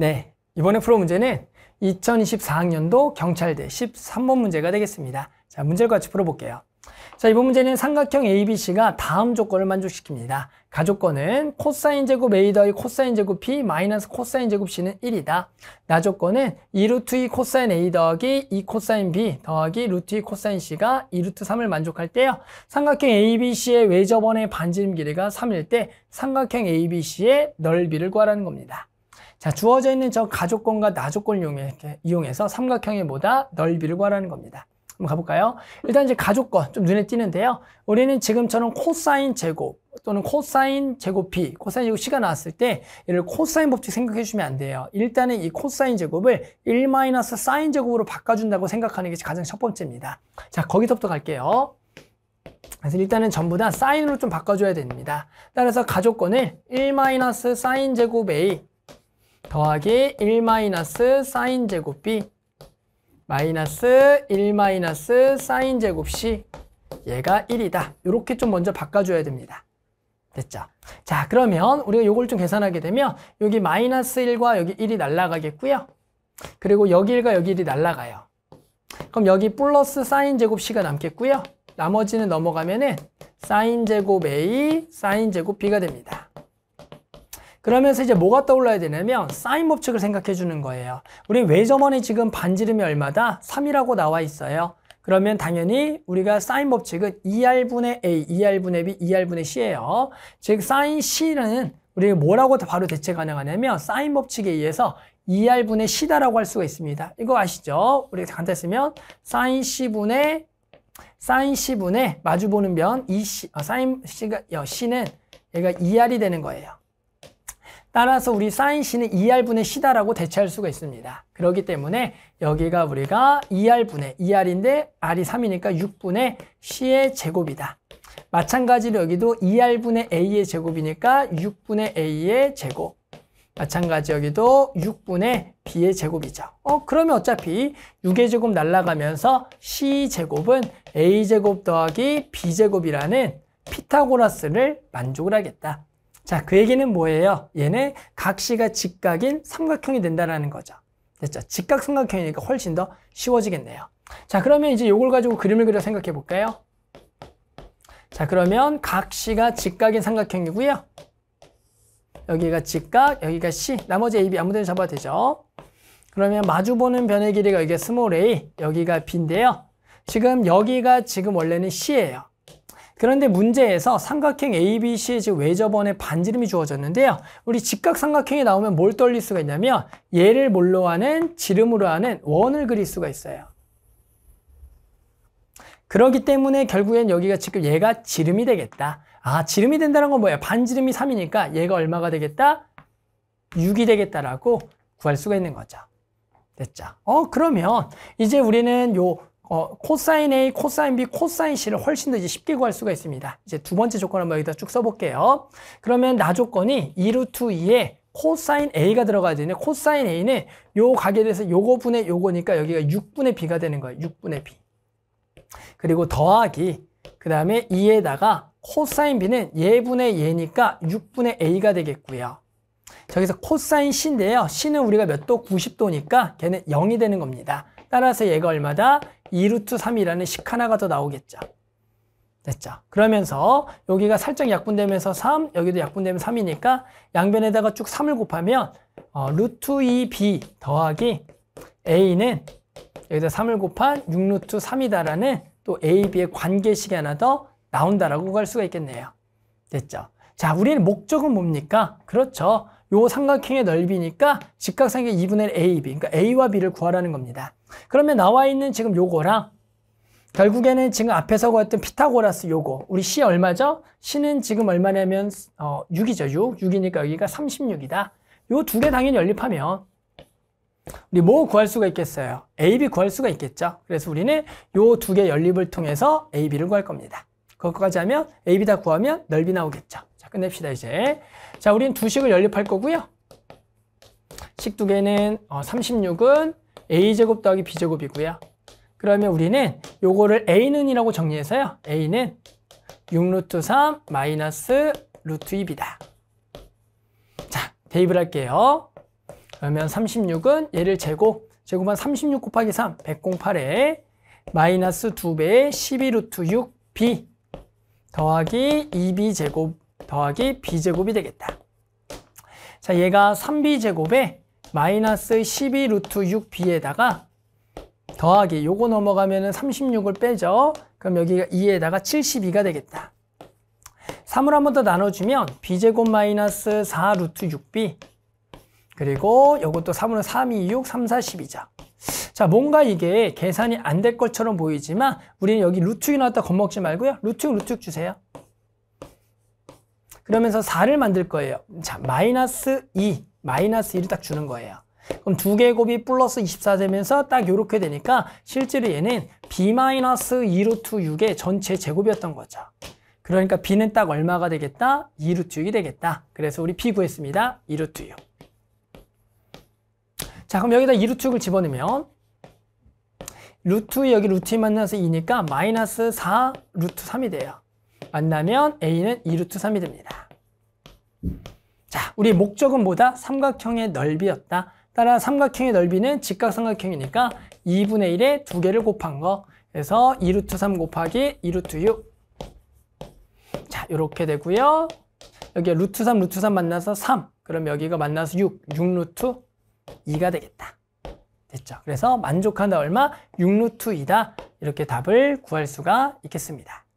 네, 이번에 풀어 문제는 2024학년도 경찰대 13번 문제가 되겠습니다. 자, 문제를 같이 풀어볼게요. 자, 이번 문제는 삼각형 ABC가 다음 조건을 만족시킵니다. 가조건은 코사인 제곱 A 더하 코사인 제곱 B 마이너스 코사인 제곱 C는 1이다. 나조건은 2루트 2 코사인 A 더하기 2 코사인 B 더하기 루트 2 코사인 C가 2루트 3을 만족할 때요. 삼각형 ABC의 외접원의 반지름 길이가 3일 때 삼각형 ABC의 넓이를 구하라는 겁니다. 자, 주어져 있는 저 가족권과 나족권을 이용해, 이용해서 삼각형의 뭐다? 넓이를 구하라는 겁니다. 한번 가볼까요? 일단 이제 가족권 좀 눈에 띄는데요. 우리는 지금처럼 코사인 제곱 또는 코사인 제곱 p, 코사인 제곱 c가 나왔을 때 얘를 코사인 법칙 생각해 주시면 안 돼요. 일단은 이 코사인 제곱을 1 마이너스 사인 제곱으로 바꿔준다고 생각하는 게 가장 첫 번째입니다. 자, 거기서부터 갈게요. 그래서 일단은 전부 다 사인으로 좀 바꿔줘야 됩니다. 따라서 가족권을 1-사인 제곱 a 더하기 1 마이너스 사인 제곱 b 마이너스 1 마이너스 사인 제곱 c 얘가 1이다. 이렇게 좀 먼저 바꿔줘야 됩니다. 됐죠? 자 그러면 우리가 요걸 좀 계산하게 되면 여기 마이너스 1과 여기 1이 날라가겠고요. 그리고 여기 1과 여기 1이 날아가요 그럼 여기 플러스 사인 제곱 c가 남겠고요. 나머지는 넘어가면은 사인 제곱 a, 사인 제곱 b가 됩니다. 그러면서 이제 뭐가 떠올라야 되냐면 사인 법칙을 생각해 주는 거예요. 우리 외점원이 지금 반지름이 얼마다? 3이라고 나와 있어요. 그러면 당연히 우리가 사인 법칙은 2R분의 A, 2R분의 B, 2R분의 C예요. 즉 사인 C는 우리 뭐라고 바로 대체 가능하냐면 사인 법칙에 의해서 2R분의 C다라고 할 수가 있습니다. 이거 아시죠? 우리 간단히 쓰면 사인 C분의 사인 C분의 마주보는 면이 c 아, 사인 C가, 여, 어, C는 얘가 2R이 되는 거예요. 따라서 우리 사인 씨는 2r분의 c다라고 대체할 수가 있습니다. 그렇기 때문에 여기가 우리가 2r분의 2r인데 r이 3이니까 6분의 c의 제곱이다. 마찬가지로 여기도 2r분의 a의 제곱이니까 6분의 a의 제곱. 마찬가지 여기도 6분의 b의 제곱이죠. 어 그러면 어차피 6의 제곱 날라가면서 c제곱은 a제곱 더하기 b제곱이라는 피타고라스를 만족을 하겠다. 자, 그 얘기는 뭐예요? 얘네 각시가 직각인 삼각형이 된다라는 거죠. 됐죠? 직각 삼각형이니까 훨씬 더 쉬워지겠네요. 자, 그러면 이제 이걸 가지고 그림을 그려 생각해 볼까요? 자, 그러면 각시가 직각인 삼각형이고요. 여기가 직각, 여기가 C, 나머지 A, B 아무 데나 잡아도 되죠. 그러면 마주보는 변의 길이가 여기가 스몰 a, 여기가 b인데요. 지금 여기가 지금 원래는 c예요. 그런데 문제에서 삼각형 ABC의 즉 외접원의 반지름이 주어졌는데요. 우리 직각 삼각형이 나오면 뭘 떨릴 수가 있냐면 얘를 뭘로 하는 지름으로 하는 원을 그릴 수가 있어요. 그러기 때문에 결국엔 여기가 지금 얘가 지름이 되겠다. 아, 지름이 된다는 건 뭐예요? 반지름이 3이니까 얘가 얼마가 되겠다? 6이 되겠다라고 구할 수가 있는 거죠. 됐죠? 어, 그러면 이제 우리는 요 어, 코사인 A, 코사인 B, 코사인 C를 훨씬 더 이제 쉽게 구할 수가 있습니다. 이제 두 번째 조건 한번 여기다 쭉 써볼게요. 그러면 나 조건이 2루트 2에 코사인 A가 들어가야 되는데 코사인 A는 요 가게 해서 요거 분의 요거니까 여기가 6분의 B가 되는 거예요. 6분의 B. 그리고 더하기 그 다음에 2에다가 코사인 B는 예분의 예니까 6분의 A가 되겠고요. 저기서 코사인 C인데요. C는 우리가 몇 도? 90도니까 걔는 0이 되는 겁니다. 따라서 얘가 얼마다? 2루트 3이라는 식 하나가 더 나오겠죠. 됐죠. 그러면서 여기가 살짝 약분되면서 3, 여기도 약분되면 3이니까 양변에다가 쭉 3을 곱하면 어, 루트 2b 더하기 a는 여기다 3을 곱한 6루트 3이다라는 또 a, b의 관계식이 하나 더 나온다라고 할 수가 있겠네요. 됐죠. 자, 우리는 목적은 뭡니까? 그렇죠. 요 삼각형의 넓이니까 직각상의 2분의 AB, 그러니까 A와 B를 구하라는 겁니다. 그러면 나와 있는 지금 요거랑 결국에는 지금 앞에서 구했던 피타고라스 요거 우리 C 얼마죠? C는 지금 얼마냐면 어, 6이죠 6 6이니까 여기가 36이다 요 두 개 당연히 연립하면 우리 뭐 구할 수가 있겠어요? AB 구할 수가 있겠죠 그래서 우리는 요 두 개 연립을 통해서 AB를 구할 겁니다 그것까지 하면 AB 다 구하면 넓이 나오겠죠 자 끝냅시다 이제 자 우린 두 식을 연립할 거고요 식 두 개는 어, 36은 a제곱 더하기 b제곱이고요. 그러면 우리는 요거를 a는이라고 정리해서요. a는 6루트 3 마이너스 루트 2이다. 자, 대입을 할게요. 그러면 36은 얘를 제곱, 제곱한 36 곱하기 3, 108에 마이너스 2배 12루트 6b 더하기 2b제곱 더하기 b제곱이 되겠다. 자, 얘가 3b제곱에 마이너스 12 루트 6b에다가 더하기 요거 넘어가면 은 36을 빼죠. 그럼 여기가 2에다가 72가 되겠다. 3을 한 번 더 나눠주면 b제곱 마이너스 4 루트 6b 그리고 요것도 3으로 3, 2, 6, 3, 4, 1 0죠자 뭔가 이게 계산이 안 될 것처럼 보이지만 우리는 여기 루트 6 나왔다 겁먹지 말고요. 루트 6, 루트 6 주세요. 그러면서 4를 만들 거예요. 자 마이너스 2 마이너스 1을 딱 주는 거예요. 그럼 두 개의 곱이 플러스 24 되면서 딱 이렇게 되니까 실제로 얘는 b-2 루트 6의 전체 제곱이었던 거죠. 그러니까 b는 딱 얼마가 되겠다? 2 루트 6이 되겠다. 그래서 우리 b 구했습니다. 2 루트 6. 자 그럼 여기다 2 루트 6을 집어넣으면 루트 여기 루트 2 만나서 2니까 마이너스 4 루트 3이 돼요. 만나면 a는 2 루트 3이 됩니다. 자, 우리 목적은 뭐다? 삼각형의 넓이였다. 따라 삼각형의 넓이는 직각삼각형이니까 2분의 1에 두 개를 곱한 거. 그래서 2루트 3 곱하기 2루트 6. 자, 이렇게 되고요. 여기 루트 3, 루트 3 만나서 3. 그럼 여기가 만나서 6. 6루트 2가 되겠다. 됐죠. 그래서 만족한다 얼마? 6루트 2다. 이렇게 답을 구할 수가 있겠습니다.